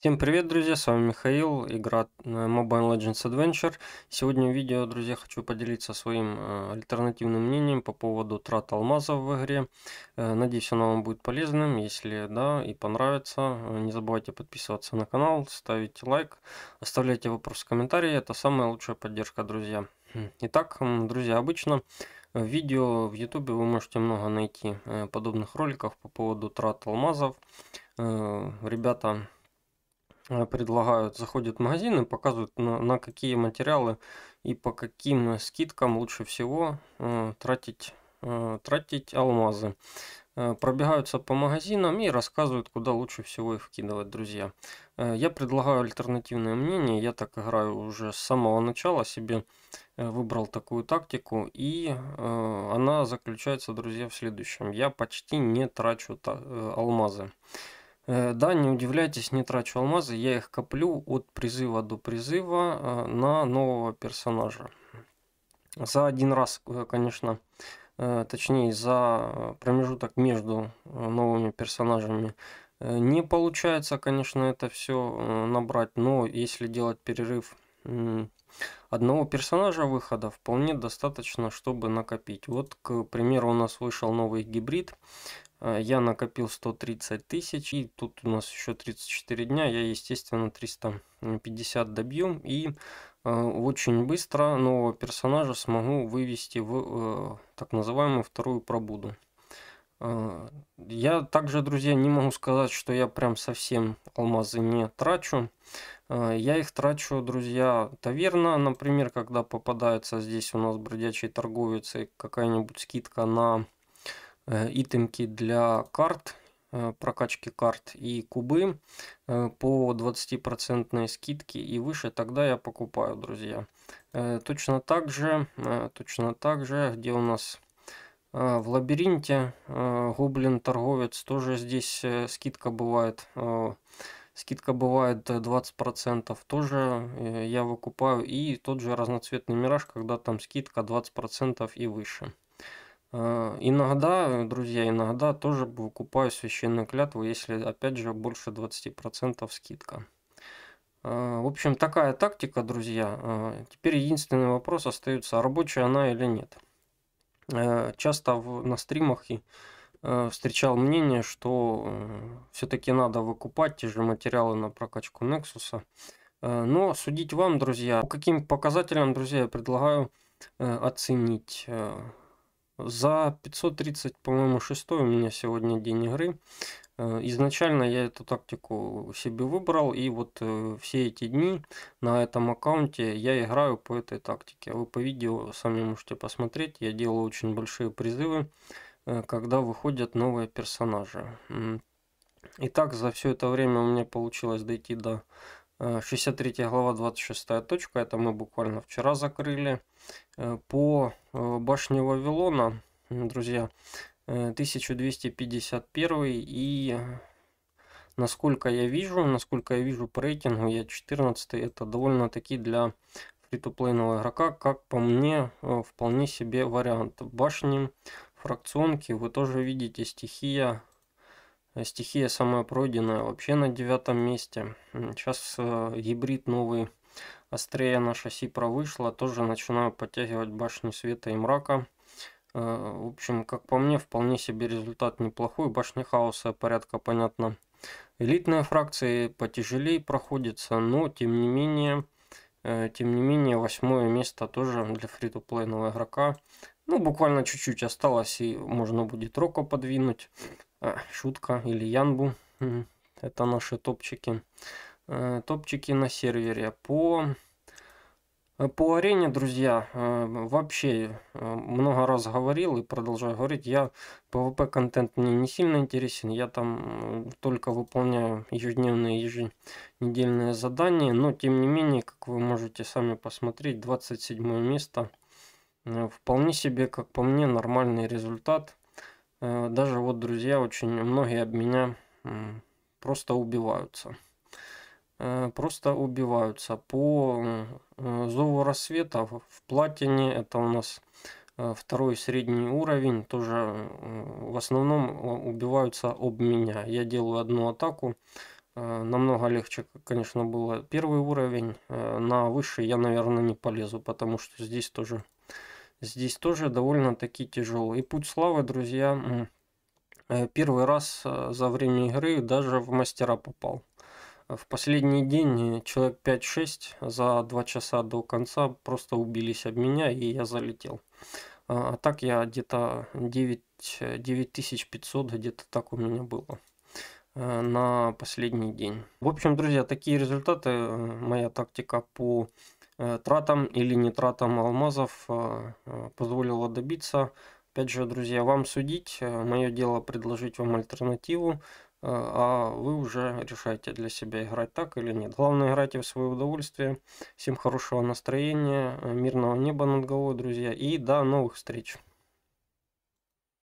Всем привет, друзья, с вами Михаил, игра Mobile Legends Adventure. Сегодня в видео, друзья, хочу поделиться своим э, альтернативным мнением по поводу трат алмазов в игре. Э, надеюсь, оно вам будет полезным, если да, и понравится. Э, не забывайте подписываться на канал, ставить лайк, оставляйте вопрос в комментарии, это самая лучшая поддержка, друзья. Хм, итак, друзья, обычно в видео в YouTube вы можете много найти подобных роликов по поводу трат алмазов. Ребята Э, предлагают, заходят в магазин и показывают, на, на какие материалы и по каким скидкам лучше всего э, тратить, э, тратить алмазы. Э, пробегаются по магазинам и рассказывают, куда лучше всего их вкидывать, друзья. Э, я предлагаю альтернативное мнение. Я так играю уже с самого начала, себе э, выбрал такую тактику. И э, она заключается, друзья, в следующем. Я почти не трачу та, э, алмазы. Э, да, не удивляйтесь, не трачу алмазы, я их коплю от призыва до призыва э, на нового персонажа. За один раз, э, конечно, точнее за промежуток между новыми персонажами не получается, конечно, это все набрать, но если делать перерыв одного персонажа выхода вполне достаточно, чтобы накопить. Вот, к примеру, у нас вышел новый гибрид Э, я накопил 130 тысяч, и тут у нас еще 34 дня, я, естественно, 350 добью, и э, очень быстро нового персонажа смогу вывести в э, так называемую вторую пробуду. Я также, друзья, не могу сказать, что я прям совсем алмазы не трачу. Я их трачу, друзья, таверна, например, когда попадается здесь у нас бродячий торговец и какая-нибудь скидка на Э, итемки для карт, э, прокачки карт и кубы э, по 20% скидке и выше, тогда я покупаю, друзья. Точно так же, точно так же, где у нас в лабиринте гоблин-торговец, тоже здесь скидка бывает скидка бывает 20%, тоже я выкупаю. И тот же разноцветный мираж, когда там скидка 20% и выше. Э, иногда, друзья, иногда тоже выкупаю священную клятву, если, опять же, больше 20% скидка. Э, в общем, такая тактика, друзья. Э, теперь единственный вопрос остается, а рабочая она или нет. Часто на стримах и встречал мнение, что все-таки надо выкупать те же материалы на прокачку Nexus. Но судить вам, друзья, по каким показателям, друзья, я предлагаю оценить за 530, по-моему, 6 у меня сегодня день игры. Э, изначально я эту тактику себе выбрал, и вот э, все эти дни на этом аккаунте я играю по этой тактике. Вы по видео сами можете посмотреть, я делаю очень большие призывы, э, когда выходят новые персонажи. Итак, за все это время у меня получилось дойти до 63 э, глава 26 точка, это мы буквально вчера закрыли. Э, по э, башне Вавилона, друзья, 1251 и насколько я вижу, насколько я вижу по рейтингу, я 14 это довольно-таки для фритуплейного игрока, как по мне, вполне себе вариант. Башни, фракционки, вы тоже видите, стихия Э, стихия самая пройденная вообще на девятом месте. Сейчас э, гибрид новый острее на шасси провышла. Тоже начинаю подтягивать башни света и мрака. Э, в общем, как по мне, вполне себе результат неплохой. Башня хаоса порядка понятно. Элитные фракции потяжелее проходятся, но тем не менее... Тем не менее, восьмое место тоже для фри то игрока ну, буквально чуть-чуть осталось, и можно будет Роко подвинуть. Э, шутка, или Янбу. Это наши топчики. Э, топчики на сервере. По, э, по арене, друзья, вообще много раз говорил и продолжаю говорить, я PvP контент мне не сильно интересен. Я там только выполняю ежедневные, еженедельные задания. Но, тем не менее, как вы можете сами посмотреть, 27 место – Э, вполне себе, как по мне, нормальный результат. Э, даже вот, друзья, очень многие от меня просто убиваются. Э, просто убиваются. По зову рассвета в платине, это у нас второй средний уровень, тоже в основном убиваются об меня. Я делаю одну атаку. Намного легче, конечно, было первый уровень. На высший я, наверное, не полезу, потому что здесь тоже здесь тоже довольно-таки тяжелый. И путь славы, друзья, э, первый раз э, за время игры даже в мастера попал. В последний день человек 5-6 за 2 часа до конца просто убились об меня, и я залетел. А, а так я где-то 9500, где-то так у меня было э, на последний день. В общем, друзья, такие результаты, моя тактика по Э, тратам или не тратам алмазов э, э, позволило добиться. Опять же, друзья, вам судить, мое дело предложить вам альтернативу, а вы уже решаете для себя, играть так или нет. Главное, играйте в свое удовольствие. Всем хорошего настроения, мирного неба над головой, друзья, и до новых встреч!